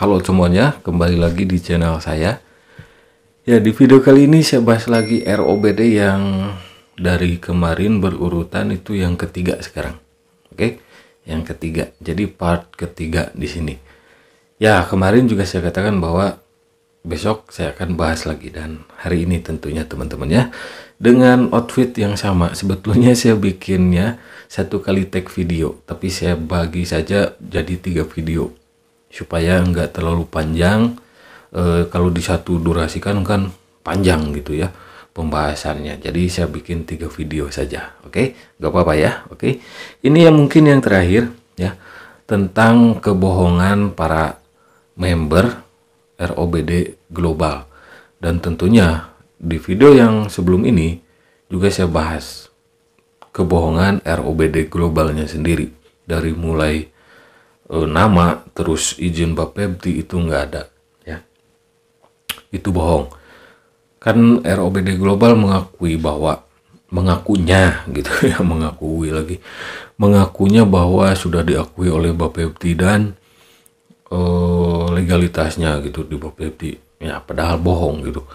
Halo semuanya, kembali lagi di channel saya. Ya, di video kali ini saya bahas lagi ROBD yang dari kemarin berurutan itu yang ketiga sekarang. Oke, yang ketiga. Jadi part ketiga di sini. Ya, kemarin juga saya katakan bahwa besok saya akan bahas lagi dan hari ini tentunya teman-teman ya dengan outfit yang sama sebetulnya saya bikinnya satu kali take video tapi saya bagi saja jadi tiga video supaya nggak terlalu panjang e, kalau di satu durasikan kan panjang gitu ya pembahasannya jadi saya bikin tiga video saja oke okay? nggak apa-apa ya oke ini yang mungkin yang terakhir ya tentang kebohongan para member ROBD global dan tentunya di video yang sebelum ini juga saya bahas kebohongan ROBD globalnya sendiri dari mulai e, nama terus izin Bapepti itu nggak ada ya itu bohong kan ROBD Global mengakui bahwa mengakunya gitu ya mengakui lagi mengakunya bahwa sudah diakui oleh Bapepti dan e, legalitasnya gitu di Bapepti ya padahal bohong gitu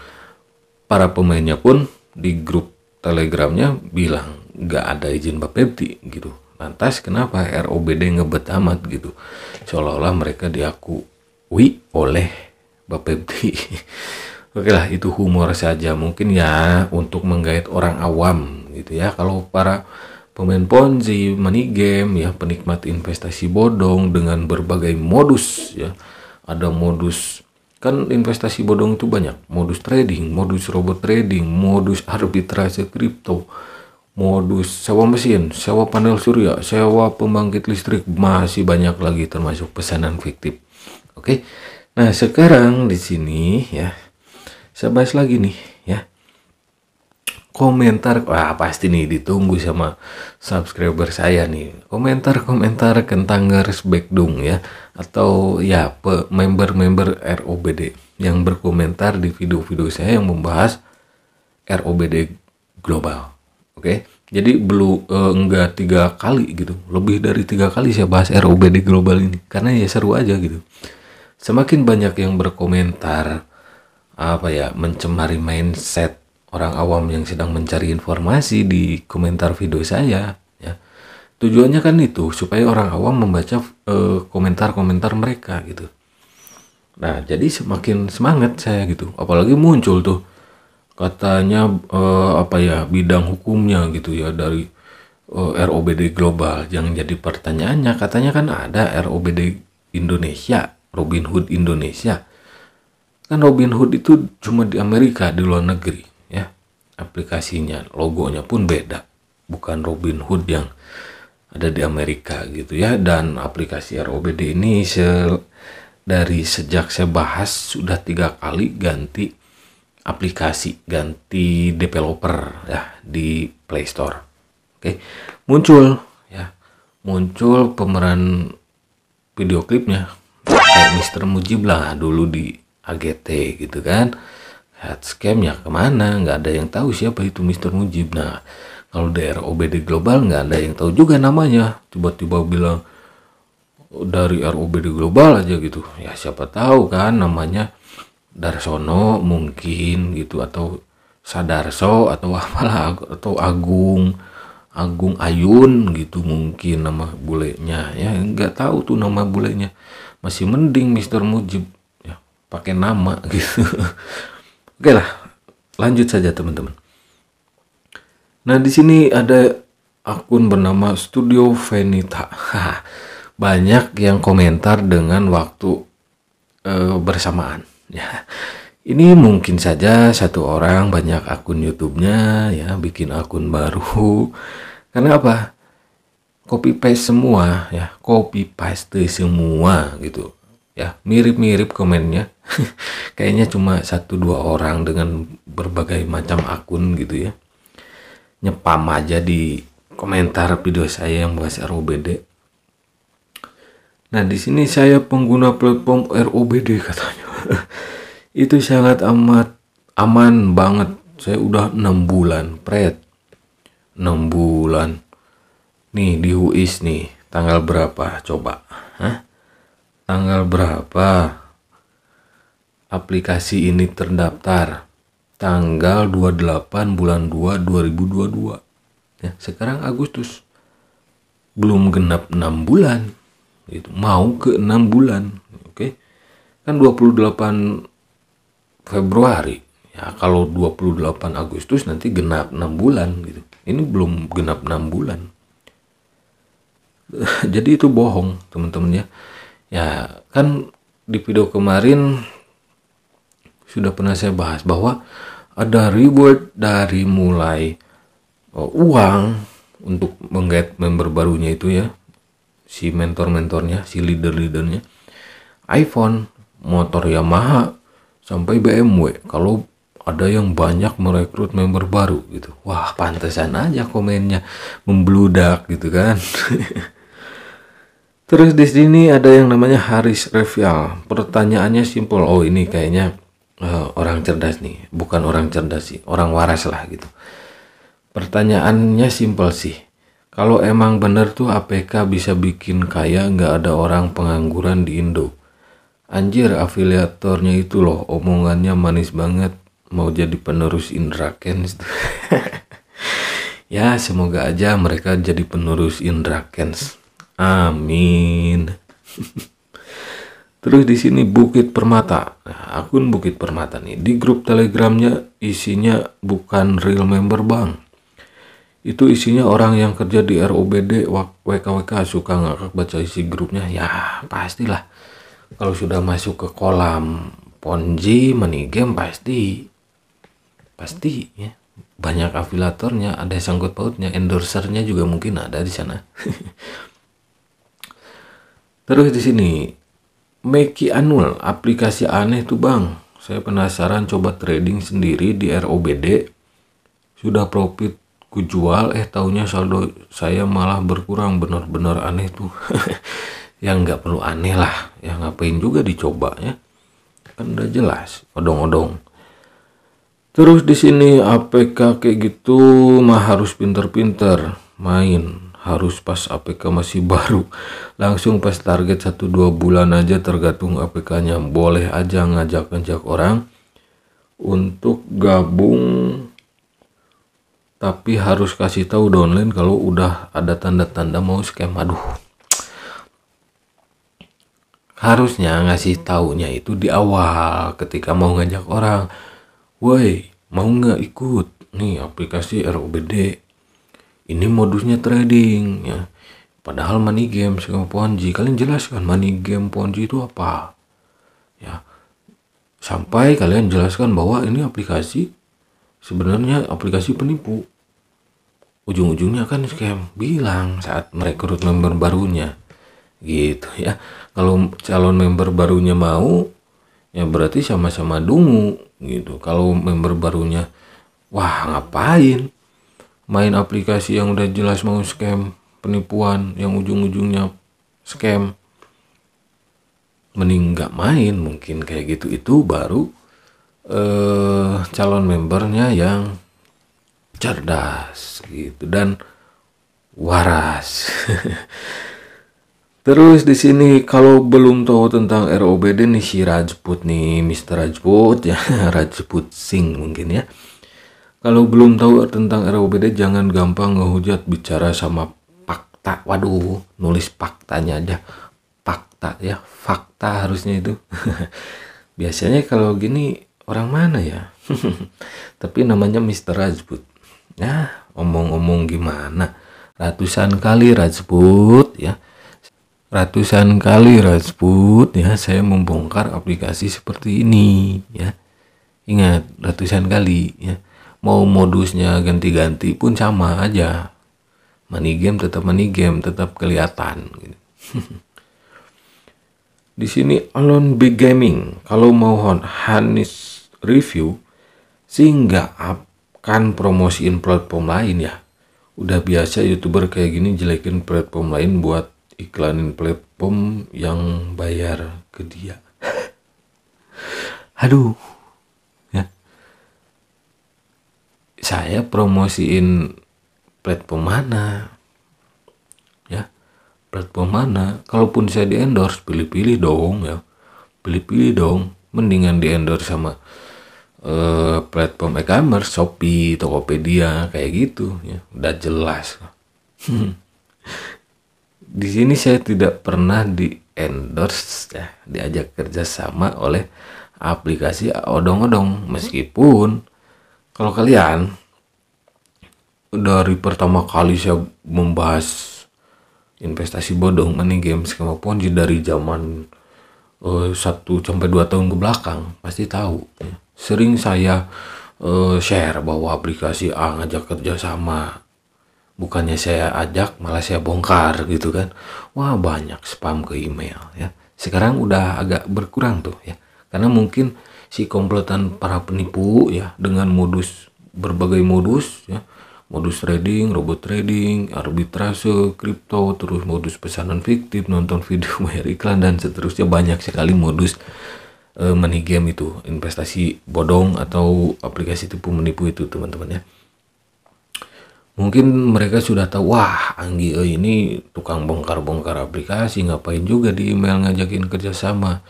para pemainnya pun di grup telegramnya bilang nggak ada izin Bapepti gitu Lantas kenapa ROBD ngebet amat gitu? Seolah-olah mereka diakui oleh Bapepti. Oke lah itu humor saja mungkin ya untuk menggait orang awam gitu ya. Kalau para pemain ponzi, money game ya penikmat investasi bodong dengan berbagai modus ya. Ada modus kan investasi bodong itu banyak, modus trading, modus robot trading, modus arbitrase kripto modus sewa mesin, sewa panel surya, sewa pembangkit listrik, masih banyak lagi termasuk pesanan fiktif. Oke. Nah, sekarang di sini ya saya bahas lagi nih ya. Komentar wah pasti nih ditunggu sama subscriber saya nih. Komentar-komentar tentang garis backdung ya atau ya member-member ROBD yang berkomentar di video-video saya yang membahas ROBD global oke okay? jadi belum uh, eh, enggak tiga kali gitu lebih dari tiga kali saya bahas ROBD global ini karena ya seru aja gitu semakin banyak yang berkomentar apa ya mencemari mindset orang awam yang sedang mencari informasi di komentar video saya ya tujuannya kan itu supaya orang awam membaca eh, komentar-komentar uh, mereka gitu nah jadi semakin semangat saya gitu apalagi muncul tuh katanya eh, apa ya bidang hukumnya gitu ya dari eh, ROBD global yang jadi pertanyaannya katanya kan ada ROBD Indonesia Robin Hood Indonesia kan Robin Hood itu cuma di Amerika di luar negeri ya aplikasinya logonya pun beda bukan Robin Hood yang ada di Amerika gitu ya dan aplikasi ROBD ini se dari sejak saya bahas sudah tiga kali ganti aplikasi, ganti developer ya di Play Store. Oke, muncul ya, muncul pemeran video klipnya kayak Mister Mujib lah dulu di AGT gitu kan. Head scam ya kemana? Nggak ada yang tahu siapa itu Mister Mujib. Nah, kalau DROBD Global nggak ada yang tahu juga namanya. Tiba-tiba bilang oh, dari ROBD Global aja gitu. Ya siapa tahu kan namanya Darsono mungkin gitu atau Sadarso atau apalah atau Agung Agung Ayun gitu mungkin nama bulenya ya nggak tahu tuh nama bulenya masih mending Mister Mujib ya pakai nama gitu oke lah lanjut saja teman-teman nah di sini ada akun bernama Studio Venita banyak yang komentar dengan waktu e, bersamaan Ya, ini mungkin saja satu orang banyak akun YouTube-nya ya bikin akun baru. Karena apa? Copy paste semua ya, copy paste semua gitu. Ya, mirip-mirip komennya. Kayaknya cuma satu dua orang dengan berbagai macam akun gitu ya. Nyepam aja di komentar video saya yang bahasa ROBD Nah di sini saya pengguna platform ROBD katanya. itu sangat amat aman banget. Saya udah enam bulan, pret. enam bulan. Nih di UIS nih, tanggal berapa coba? Hah? Tanggal berapa aplikasi ini terdaftar? Tanggal 28 bulan 2 2022. Ya, sekarang Agustus. Belum genap 6 bulan itu mau ke enam bulan oke okay? kan 28 Februari ya kalau 28 Agustus nanti genap enam bulan gitu ini belum genap enam bulan jadi itu bohong teman-teman ya ya kan di video kemarin sudah pernah saya bahas bahwa ada reward dari mulai oh, uang untuk menggait member barunya itu ya si mentor-mentornya si leader-leadernya iPhone motor Yamaha sampai BMW kalau ada yang banyak merekrut member baru gitu wah pantesan aja komennya membludak gitu kan Terus di sini ada yang namanya Haris Revial. Pertanyaannya simpel. Oh ini kayaknya uh, orang cerdas nih, bukan orang cerdas sih, orang waras lah gitu. Pertanyaannya simpel sih. Kalau emang bener tuh APK bisa bikin kaya nggak ada orang pengangguran di Indo. Anjir afiliatornya itu loh omongannya manis banget mau jadi penerus Indra Kens. ya semoga aja mereka jadi penerus Indra Kens. Amin. Terus di sini Bukit Permata. Nah, akun Bukit Permata nih di grup Telegramnya isinya bukan real member, Bang itu isinya orang yang kerja di ROBD WKWK suka nggak baca isi grupnya ya pastilah kalau sudah masuk ke kolam ponji money game pasti pasti ya banyak afilatornya ada sangkut pautnya endorsernya juga mungkin ada di sana terus di sini Meki Anul aplikasi aneh tuh bang saya penasaran coba trading sendiri di ROBD sudah profit ku jual eh tahunya saldo saya malah berkurang benar-benar aneh tuh yang nggak perlu aneh lah ya ngapain juga dicoba ya kan udah jelas odong-odong terus di sini APK kayak gitu mah harus pinter-pinter main harus pas APK masih baru langsung pas target 1-2 bulan aja tergantung APK nya boleh aja ngajak-ngajak orang untuk gabung tapi harus kasih tahu downline kalau udah ada tanda-tanda mau scam aduh harusnya ngasih taunya itu di awal ketika mau ngajak orang woi mau nggak ikut nih aplikasi ROBD ini modusnya trading ya padahal money game sama ponzi kalian jelaskan money game ponzi itu apa ya sampai kalian jelaskan bahwa ini aplikasi sebenarnya aplikasi penipu. Ujung-ujungnya kan scam bilang saat merekrut member barunya. Gitu ya. Kalau calon member barunya mau, ya berarti sama-sama dungu gitu. Kalau member barunya, wah ngapain? Main aplikasi yang udah jelas mau scam, penipuan yang ujung-ujungnya scam. Mending gak main mungkin kayak gitu itu baru uh, calon membernya yang cerdas gitu dan waras. Terus di sini kalau belum tahu tentang ROBD nih si Rajput nih, Mr. Rajput ya, Rajput Singh mungkin ya. Kalau belum tahu tentang ROBD jangan gampang ngehujat bicara sama fakta. Waduh, nulis faktanya aja. Fakta ya, fakta harusnya itu. Biasanya kalau gini orang mana ya tapi namanya Mr. Rajput ya omong-omong gimana ratusan kali Rajput ya ratusan kali Rajput ya saya membongkar aplikasi seperti ini ya ingat ratusan kali ya mau modusnya ganti-ganti pun sama aja money game tetap money game tetap kelihatan gitu. di sini alone Big Gaming kalau mau Hanis review sehingga akan promosiin platform lain ya udah biasa youtuber kayak gini jelekin platform lain buat iklanin platform yang bayar ke dia aduh ya saya promosiin platform mana ya platform mana kalaupun saya di endorse pilih-pilih dong ya pilih-pilih dong mendingan di endorse sama eh, platform e-commerce Shopee Tokopedia kayak gitu ya udah jelas hmm. di sini saya tidak pernah di endorse ya diajak kerjasama oleh aplikasi odong-odong meskipun kalau kalian dari pertama kali saya membahas investasi bodong money games kemampuan dari zaman Eh, satu sampai dua tahun ke belakang pasti tahu sering saya uh, share bahwa aplikasi A ngajak kerja sama bukannya saya ajak malah saya bongkar gitu kan wah banyak spam ke email ya sekarang udah agak berkurang tuh ya karena mungkin si komplotan para penipu ya dengan modus berbagai modus ya modus trading, robot trading, arbitrase, kripto, terus modus pesanan fiktif, nonton video bayar iklan dan seterusnya banyak sekali modus uh, money game itu, investasi bodong atau aplikasi tipu menipu itu teman-teman ya. Mungkin mereka sudah tahu, wah Anggi e ini tukang bongkar-bongkar aplikasi, ngapain juga di email ngajakin kerjasama,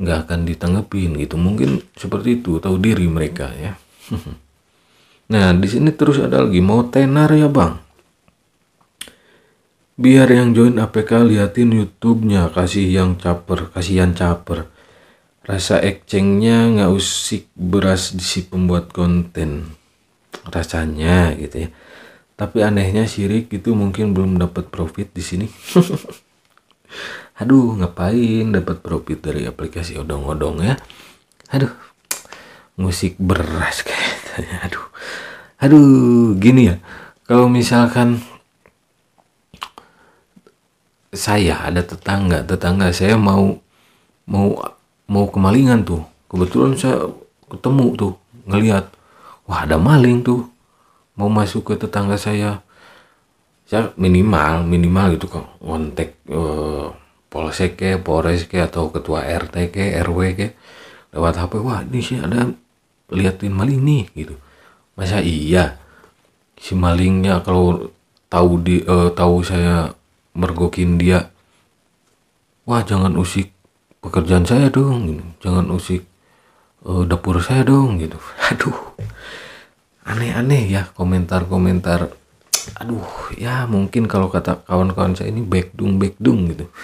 nggak akan ditanggepin gitu. Mungkin seperti itu, tahu diri mereka ya. Nah, di sini terus ada lagi mau tenar ya, Bang. Biar yang join APK liatin YouTube-nya, kasih yang caper, kasihan caper. Rasa ekcengnya nggak usik beras di si pembuat konten. Rasanya gitu ya. Tapi anehnya sirik itu mungkin belum dapat profit di sini. Aduh, ngapain dapat profit dari aplikasi odong-odong ya? Aduh, musik beras kayak aduh aduh gini ya kalau misalkan saya ada tetangga tetangga saya mau mau mau kemalingan tuh kebetulan saya ketemu tuh ngelihat wah ada maling tuh mau masuk ke tetangga saya saya minimal minimal gitu kok kontak eh, polsek ke polres ke atau ketua rt ke rw ke lewat hp wah ini sih ada liatin maling nih gitu masa iya si malingnya kalau tahu di uh, tahu saya mergokin dia wah jangan usik pekerjaan saya dong gitu. jangan usik uh, dapur saya dong gitu aduh aneh-aneh ya komentar-komentar aduh ya mungkin kalau kata kawan-kawan saya ini backdung backdung gitu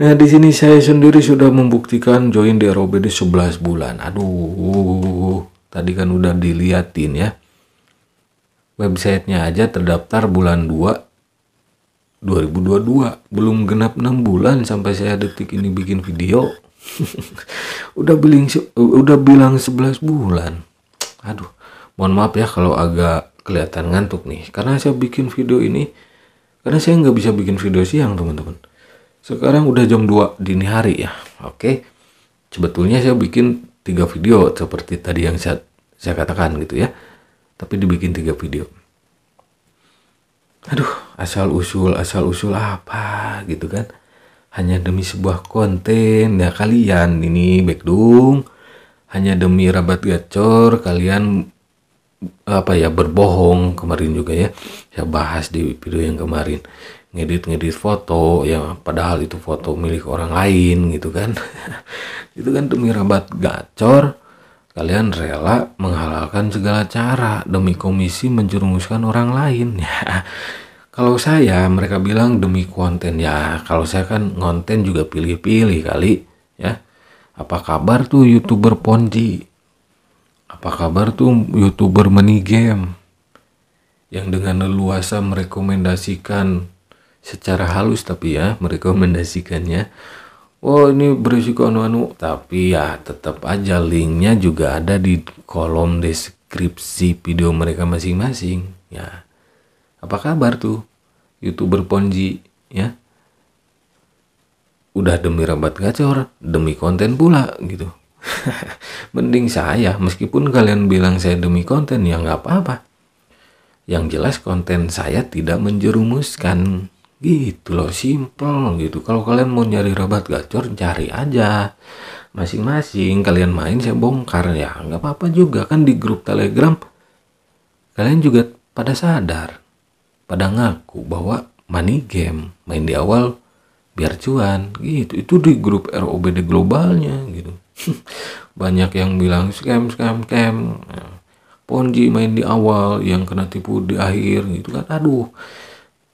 Nah, di sini saya sendiri sudah membuktikan join di ROBD 11 bulan. Aduh, tadi kan udah diliatin ya. Websitenya aja terdaftar bulan 2 2022. Belum genap 6 bulan sampai saya detik ini bikin video. udah bilang udah bilang 11 bulan. Aduh, mohon maaf ya kalau agak kelihatan ngantuk nih. Karena saya bikin video ini karena saya nggak bisa bikin video siang, teman-teman sekarang udah jam 2 dini hari ya. Oke. Sebetulnya saya bikin tiga video seperti tadi yang saya, saya katakan gitu ya. Tapi dibikin tiga video. Aduh, asal usul asal usul apa gitu kan? Hanya demi sebuah konten ya kalian ini backdung hanya demi rabat gacor kalian apa ya berbohong kemarin juga ya saya bahas di video yang kemarin ngedit-ngedit foto ya padahal itu foto milik orang lain gitu kan itu kan demi rabat gacor kalian rela menghalalkan segala cara demi komisi menjerumuskan orang lain ya kalau saya mereka bilang demi konten ya kalau saya kan konten juga pilih-pilih kali ya apa kabar tuh youtuber Ponji apa kabar tuh youtuber money game, yang dengan leluasa merekomendasikan secara halus tapi ya merekomendasikannya oh ini berisiko anu-anu tapi ya tetap aja linknya juga ada di kolom deskripsi video mereka masing-masing ya apa kabar tuh youtuber Ponji ya udah demi rabat gacor demi konten pula gitu mending saya meskipun kalian bilang saya demi konten ya nggak apa-apa yang jelas konten saya tidak menjerumuskan gitu loh simple gitu kalau kalian mau nyari rabat gacor cari aja masing-masing kalian main saya bongkar ya nggak apa-apa juga kan di grup telegram kalian juga pada sadar pada ngaku bahwa money game main di awal biar cuan gitu itu di grup ROBD globalnya gitu banyak yang bilang scam scam scam ponji main di awal yang kena tipu di akhir gitu kan aduh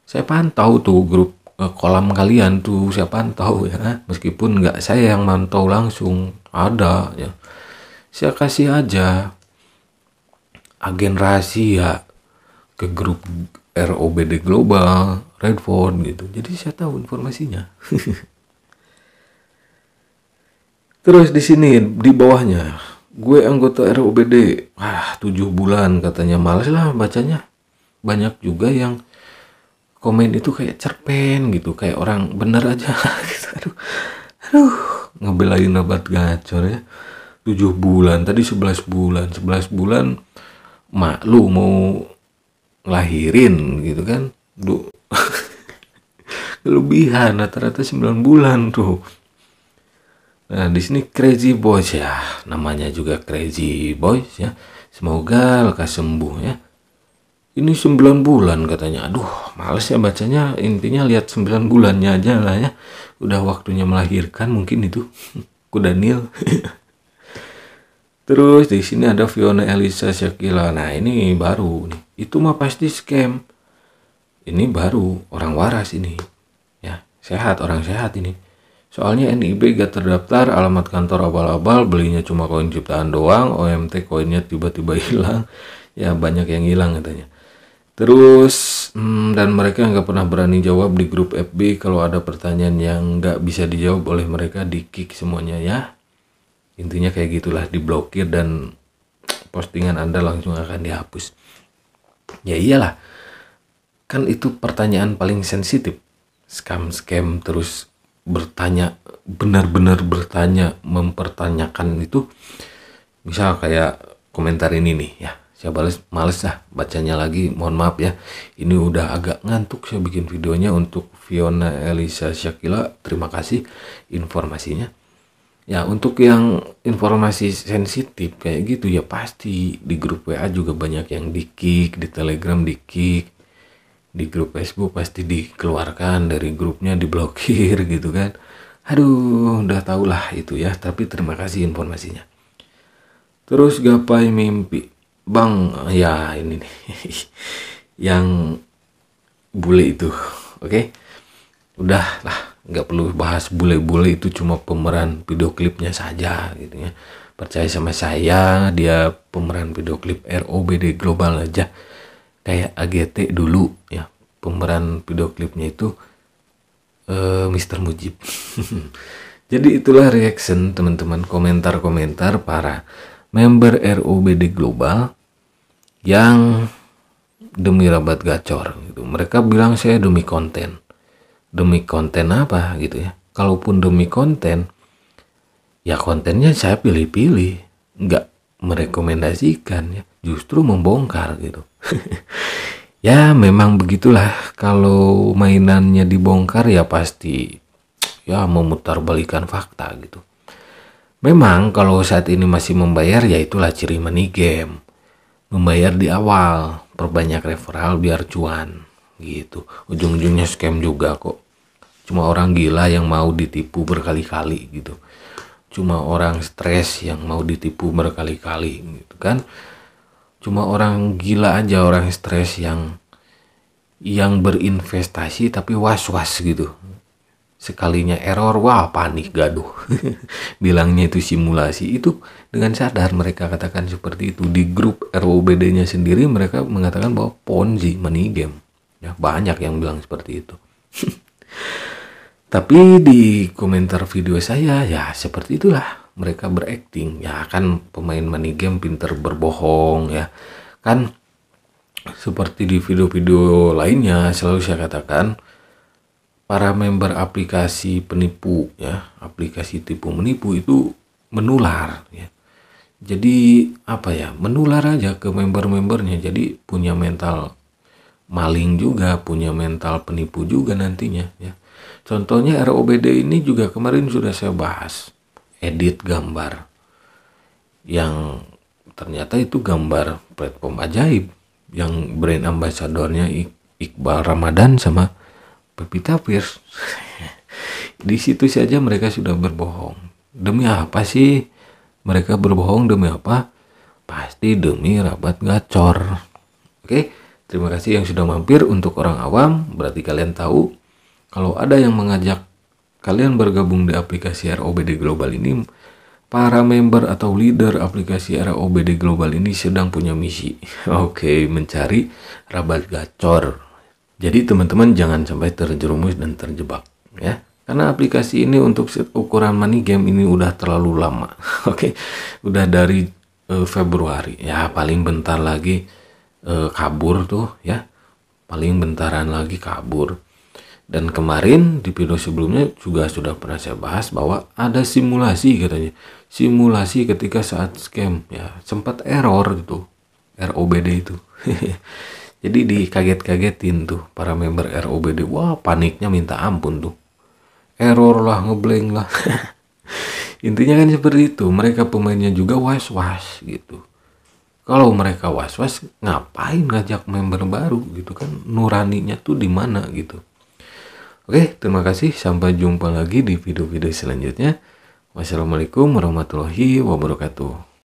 saya pantau tuh grup eh, kolam kalian tuh saya pantau ya meskipun nggak saya yang mantau langsung ada ya saya kasih aja agen rahasia ke grup ROBD Global, Redford gitu. Jadi saya tahu informasinya. Terus di sini di bawahnya gue anggota ROBD ah tujuh bulan katanya males lah bacanya banyak juga yang komen itu kayak cerpen gitu kayak orang bener aja gitu. aduh aduh ngebelain obat gacor ya 7 bulan tadi 11 bulan 11 bulan mak lu mau lahirin gitu kan duh kelebihan rata-rata 9 bulan tuh nah di sini crazy boys ya namanya juga crazy boys ya semoga lekas sembuh ya ini 9 bulan katanya aduh males ya bacanya intinya lihat 9 bulannya aja lah ya udah waktunya melahirkan mungkin itu kuda nil terus di sini ada Fiona Elisa Syakila nah ini baru nih itu mah pasti scam ini baru orang waras ini ya sehat orang sehat ini Soalnya NIB gak terdaftar, alamat kantor abal-abal, belinya cuma koin ciptaan doang, OMT koinnya tiba-tiba hilang. Ya banyak yang hilang katanya Terus hmm, dan mereka nggak pernah berani jawab di grup FB kalau ada pertanyaan yang nggak bisa dijawab oleh mereka di kick semuanya ya. Intinya kayak gitulah diblokir dan postingan Anda langsung akan dihapus. Ya iyalah. Kan itu pertanyaan paling sensitif. Scam scam terus bertanya benar-benar bertanya mempertanyakan itu misal kayak komentar ini nih ya saya balas males lah bacanya lagi mohon maaf ya ini udah agak ngantuk saya bikin videonya untuk Fiona Elisa Syakila terima kasih informasinya ya untuk yang informasi sensitif kayak gitu ya pasti di grup WA juga banyak yang dikik di Telegram dikik di grup Facebook pasti dikeluarkan dari grupnya diblokir gitu kan aduh udah tau lah itu ya tapi terima kasih informasinya terus gapai mimpi Bang, ya ini nih. yang bule itu, oke? Okay? Udah lah, nggak perlu bahas bule-bule itu cuma pemeran video klipnya saja gitu ya. Percaya sama saya, dia pemeran video klip ROBD Global aja. Kayak AGT dulu ya, pemeran video klipnya itu uh, eh, Mr. Mujib. Jadi itulah reaction teman-teman komentar-komentar para member ROBD Global yang demi rabat gacor gitu. Mereka bilang saya demi konten. Demi konten apa gitu ya. Kalaupun demi konten ya kontennya saya pilih-pilih, nggak merekomendasikan ya, justru membongkar gitu. ya memang begitulah kalau mainannya dibongkar ya pasti ya memutar balikan fakta gitu. Memang kalau saat ini masih membayar ya itulah ciri money game membayar di awal perbanyak referral biar cuan gitu ujung-ujungnya scam juga kok cuma orang gila yang mau ditipu berkali-kali gitu cuma orang stres yang mau ditipu berkali-kali gitu kan cuma orang gila aja orang stres yang yang berinvestasi tapi was-was gitu sekalinya error wah panik gaduh bilangnya itu simulasi itu dengan sadar mereka katakan seperti itu di grup ROBD nya sendiri mereka mengatakan bahwa ponzi money game ya banyak yang bilang seperti itu tapi di komentar video saya ya seperti itulah mereka berakting ya kan pemain money game pinter berbohong ya kan seperti di video-video lainnya selalu saya katakan para member aplikasi penipu ya aplikasi tipu menipu itu menular ya jadi apa ya menular aja ke member-membernya jadi punya mental maling juga punya mental penipu juga nantinya ya contohnya ROBD ini juga kemarin sudah saya bahas edit gambar yang ternyata itu gambar platform ajaib yang brand ambasadornya Iqbal Ramadan sama Pepita Pierce di situ saja mereka sudah berbohong demi apa sih mereka berbohong demi apa pasti demi rabat gacor oke terima kasih yang sudah mampir untuk orang awam berarti kalian tahu kalau ada yang mengajak kalian bergabung di aplikasi ROBD Global ini para member atau leader aplikasi ROBD Global ini sedang punya misi oke mencari rabat gacor jadi teman-teman jangan sampai terjerumus dan terjebak ya. Karena aplikasi ini untuk ukuran money game ini udah terlalu lama. Oke. okay? Udah dari uh, Februari. Ya paling bentar lagi uh, kabur tuh ya. Paling bentaran lagi kabur. Dan kemarin di video sebelumnya juga sudah pernah saya bahas bahwa ada simulasi katanya. Simulasi ketika saat scam ya sempat error gitu. ROBD itu. Jadi dikaget-kagetin tuh para member ROBD. Wah paniknya minta ampun tuh. Error lah, ngebleng lah. Intinya kan seperti itu. Mereka pemainnya juga was-was gitu. Kalau mereka was-was ngapain ngajak member baru gitu kan. Nuraninya tuh di mana gitu. Oke, terima kasih. Sampai jumpa lagi di video-video selanjutnya. Wassalamualaikum warahmatullahi wabarakatuh.